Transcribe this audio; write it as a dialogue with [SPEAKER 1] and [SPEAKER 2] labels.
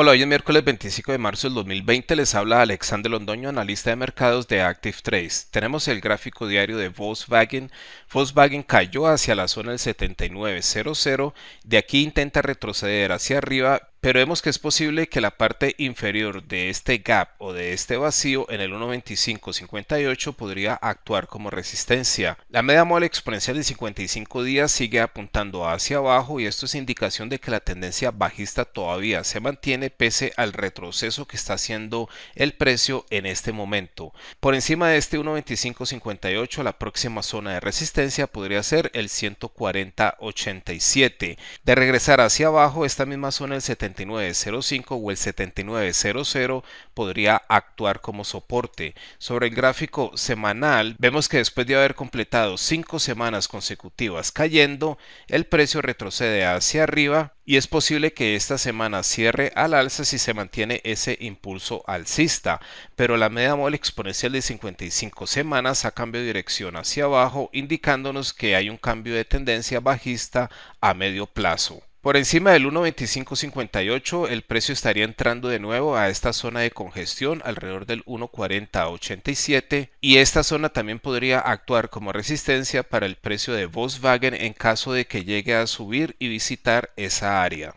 [SPEAKER 1] Hola, hoy es miércoles 25 de marzo del 2020. Les habla Alexander Londoño, analista de mercados de Active Tenemos el gráfico diario de Volkswagen. Volkswagen cayó hacia la zona del 7900. De aquí intenta retroceder hacia arriba, pero vemos que es posible que la parte inferior de este gap o de este vacío en el 1.2558 podría actuar como resistencia. La media móvil exponencial de 55 días sigue apuntando hacia abajo y esto es indicación de que la tendencia bajista todavía se mantiene pese al retroceso que está haciendo el precio en este momento. Por encima de este 1.2558 la próxima zona de resistencia podría ser el 140.87. De regresar hacia abajo esta misma zona el 70 7905 o el 7900 podría actuar como soporte. Sobre el gráfico semanal, vemos que después de haber completado 5 semanas consecutivas cayendo, el precio retrocede hacia arriba y es posible que esta semana cierre al alza si se mantiene ese impulso alcista, pero la media móvil exponencial de 55 semanas ha cambiado de dirección hacia abajo, indicándonos que hay un cambio de tendencia bajista a medio plazo. Por encima del 1.2558 el precio estaría entrando de nuevo a esta zona de congestión alrededor del 1.4087 y esta zona también podría actuar como resistencia para el precio de Volkswagen en caso de que llegue a subir y visitar esa área.